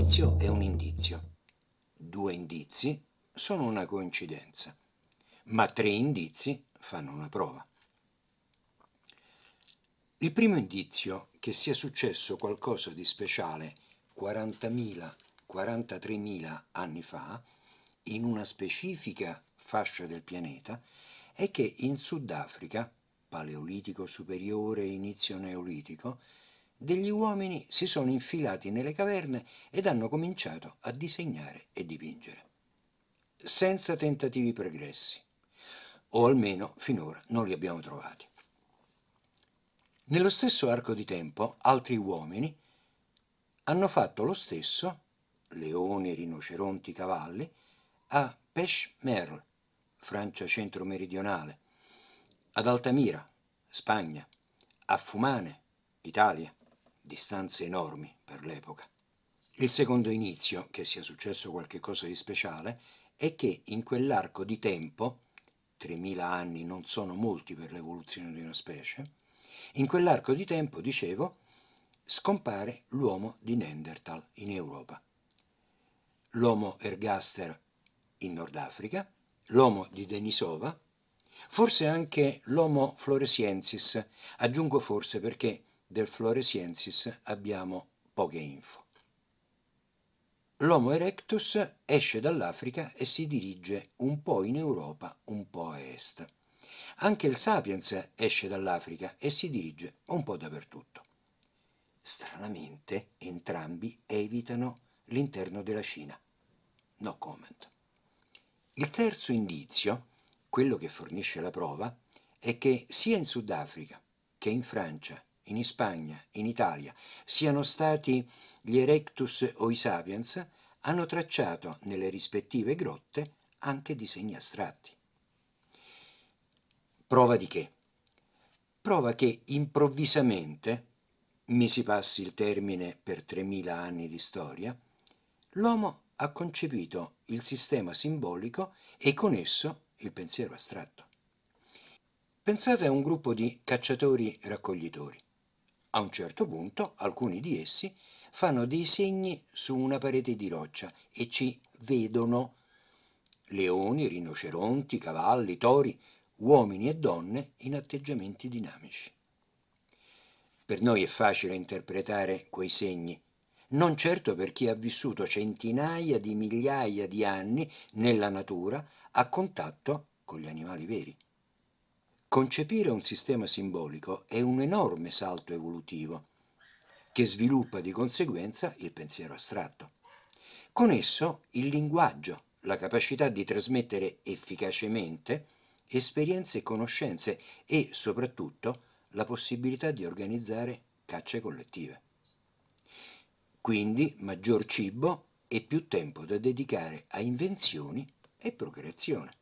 indizio è un indizio. Due indizi sono una coincidenza, ma tre indizi fanno una prova. Il primo indizio che sia successo qualcosa di speciale 40.000, 43.000 anni fa, in una specifica fascia del pianeta, è che in Sudafrica, Paleolitico superiore inizio Neolitico, degli uomini si sono infilati nelle caverne ed hanno cominciato a disegnare e dipingere. Senza tentativi progressi, o almeno finora non li abbiamo trovati. Nello stesso arco di tempo altri uomini hanno fatto lo stesso, leoni, rinoceronti, cavalli, a Peshmerl, Francia centro-meridionale, ad Altamira, Spagna, a Fumane, Italia, distanze enormi per l'epoca. Il secondo inizio, che sia successo qualcosa di speciale, è che in quell'arco di tempo, 3.000 anni non sono molti per l'evoluzione di una specie, in quell'arco di tempo, dicevo, scompare l'uomo di Neanderthal in Europa, l'uomo ergaster in Nord Africa, l'uomo di Denisova, forse anche l'homo floresiensis, aggiungo forse perché del Floresiensis abbiamo poche info. L'Homo erectus esce dall'Africa e si dirige un po' in Europa, un po' a est. Anche il Sapiens esce dall'Africa e si dirige un po' dappertutto. Stranamente, entrambi evitano l'interno della Cina. No comment. Il terzo indizio, quello che fornisce la prova, è che sia in Sudafrica che in Francia in Spagna, in Italia, siano stati gli Erectus o i Sapiens, hanno tracciato nelle rispettive grotte anche disegni astratti. Prova di che? Prova che improvvisamente, mi si passi il termine per 3000 anni di storia, l'uomo ha concepito il sistema simbolico e con esso il pensiero astratto. Pensate a un gruppo di cacciatori-raccoglitori. A un certo punto alcuni di essi fanno dei segni su una parete di roccia e ci vedono leoni, rinoceronti, cavalli, tori, uomini e donne in atteggiamenti dinamici. Per noi è facile interpretare quei segni, non certo per chi ha vissuto centinaia di migliaia di anni nella natura a contatto con gli animali veri. Concepire un sistema simbolico è un enorme salto evolutivo che sviluppa di conseguenza il pensiero astratto. Con esso il linguaggio, la capacità di trasmettere efficacemente esperienze e conoscenze e soprattutto la possibilità di organizzare cacce collettive. Quindi maggior cibo e più tempo da dedicare a invenzioni e procreazione.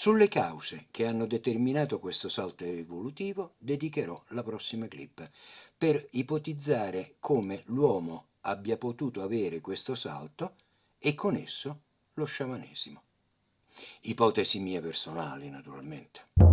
Sulle cause che hanno determinato questo salto evolutivo dedicherò la prossima clip per ipotizzare come l'uomo abbia potuto avere questo salto e con esso lo sciamanesimo. Ipotesi mia personale, naturalmente.